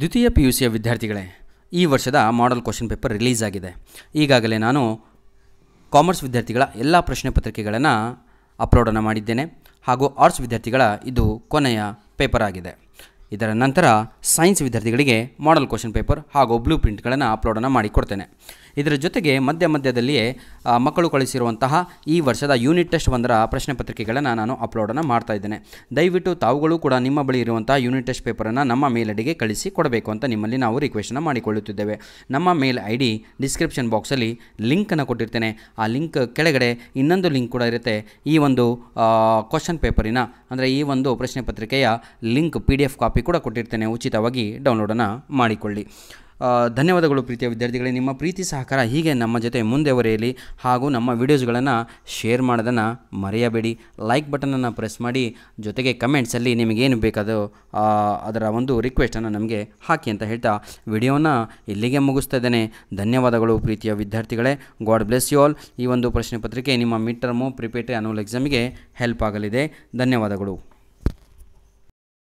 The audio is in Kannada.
ದ್ವಿತೀಯ ಪಿ ಯು ಸಿಯ ವಿದ್ಯಾರ್ಥಿಗಳೇ ಈ ವರ್ಷದ ಮಾಡಲ್ ಕ್ವಶನ್ ಪೇಪರ್ ರಿಲೀಸ್ ಆಗಿದೆ ಈಗಾಗಲೇ ನಾನು ಕಾಮರ್ಸ್ ವಿದ್ಯಾರ್ಥಿಗಳ ಎಲ್ಲ ಪ್ರಶ್ನೆ ಪತ್ರಿಕೆಗಳನ್ನು ಅಪ್ಲೋಡನ್ನು ಮಾಡಿದ್ದೇನೆ ಹಾಗೂ ಆರ್ಟ್ಸ್ ವಿದ್ಯಾರ್ಥಿಗಳ ಇದು ಕೊನೆಯ ಪೇಪರ್ ಆಗಿದೆ ಇದರ ನಂತರ ಸೈನ್ಸ್ ವಿದ್ಯಾರ್ಥಿಗಳಿಗೆ ಮಾಡಲ್ ಕ್ವಶನ್ ಪೇಪರ್ ಹಾಗೂ ಬ್ಲೂ ಪ್ರಿಂಟ್ಗಳನ್ನು ಅಪ್ಲೋಡನ್ನು ಮಾಡಿಕೊಡ್ತೇನೆ ಇದರ ಜೊತೆಗೆ ಮಧ್ಯ ಮಧ್ಯದಲ್ಲಿಯೇ ಮಕ್ಕಳು ಕಳಿಸಿರುವಂತಹ ಈ ವರ್ಷದ ಯೂನಿಟ್ ಟೆಸ್ಟ್ ಒಂದರ ಪ್ರಶ್ನೆ ಪತ್ರಿಕೆಗಳನ್ನು ನಾನು ಅಪ್ಲೋಡನ್ನು ಮಾಡ್ತಾ ಇದ್ದೇನೆ ದಯವಿಟ್ಟು ತಾವುಗಳು ಕೂಡ ನಿಮ್ಮ ಬಳಿ ಇರುವಂತಹ ಯೂನಿಟ್ ಟೆಸ್ಟ್ ಪೇಪರನ್ನು ನಮ್ಮ ಮೇಲ್ ಐಡಿಗೆ ಕಳಿಸಿ ಕೊಡಬೇಕು ಅಂತ ನಿಮ್ಮಲ್ಲಿ ನಾವು ರಿಕ್ವೆಸ್ಟನ್ನು ಮಾಡಿಕೊಳ್ಳುತ್ತಿದ್ದೇವೆ ನಮ್ಮ ಮೇಲ್ ಐ ಡಿ ಡಿಸ್ಕ್ರಿಪ್ಷನ್ ಬಾಕ್ಸಲ್ಲಿ ಲಿಂಕನ್ನು ಕೊಟ್ಟಿರ್ತೇನೆ ಆ ಲಿಂಕ್ ಕೆಳಗಡೆ ಇನ್ನೊಂದು ಲಿಂಕ್ ಕೂಡ ಇರುತ್ತೆ ಈ ಒಂದು ಕ್ವಶನ್ ಪೇಪರಿನ ಅಂದರೆ ಈ ಒಂದು ಪ್ರಶ್ನೆ ಪತ್ರಿಕೆಯ link P D F copy ಕೂಡ ಕೊಟ್ಟಿರ್ತೇನೆ ಉಚಿತವಾಗಿ ಡೌನ್ಲೋಡನ್ನು ಮಾಡಿಕೊಳ್ಳಿ ಧನ್ಯವಾದಗಳು ಪ್ರೀತಿಯ ವಿದ್ಯಾರ್ಥಿಗಳೇ ನಿಮ್ಮ ಪ್ರೀತಿ ಸಹಕಾರ ಹೀಗೆ ನಮ್ಮ ಜೊತೆ ಮುಂದೆ ಬರೆಯಲಿ ಹಾಗೂ ನಮ್ಮ ವಿಡಿಯೋಸ್ಗಳನ್ನು ಶೇರ್ ಮಾಡೋದನ್ನು ಮರೆಯಬೇಡಿ ಲೈಕ್ ಬಟನನ್ನು ಪ್ರೆಸ್ ಮಾಡಿ ಜೊತೆಗೆ ಕಮೆಂಟ್ಸಲ್ಲಿ ನಿಮಗೇನು ಬೇಕಾದೋ ಅದರ ಒಂದು ರಿಕ್ವೆಸ್ಟನ್ನು ನಮಗೆ ಹಾಕಿ ಅಂತ ಹೇಳ್ತಾ ವಿಡಿಯೋನ ಇಲ್ಲಿಗೆ ಮುಗಿಸ್ತಾ ಇದ್ದೇನೆ ಧನ್ಯವಾದಗಳು ಪ್ರೀತಿಯ ವಿದ್ಯಾರ್ಥಿಗಳೇ ಗಾಡ್ ಬ್ಲೆಸ್ ಯು ಆಲ್ ಈ ಒಂದು ಪ್ರಶ್ನೆ ಪತ್ರಿಕೆ ನಿಮ್ಮ ಮಿಡ್ ಟರ್ಮು ಪ್ರಿಪೇಟ್ರಿ ಅನುವಲ್ ಎಕ್ಸಾಮಿಗೆ ಹೆಲ್ಪ್ ಆಗಲಿದೆ ಧನ್ಯವಾದಗಳು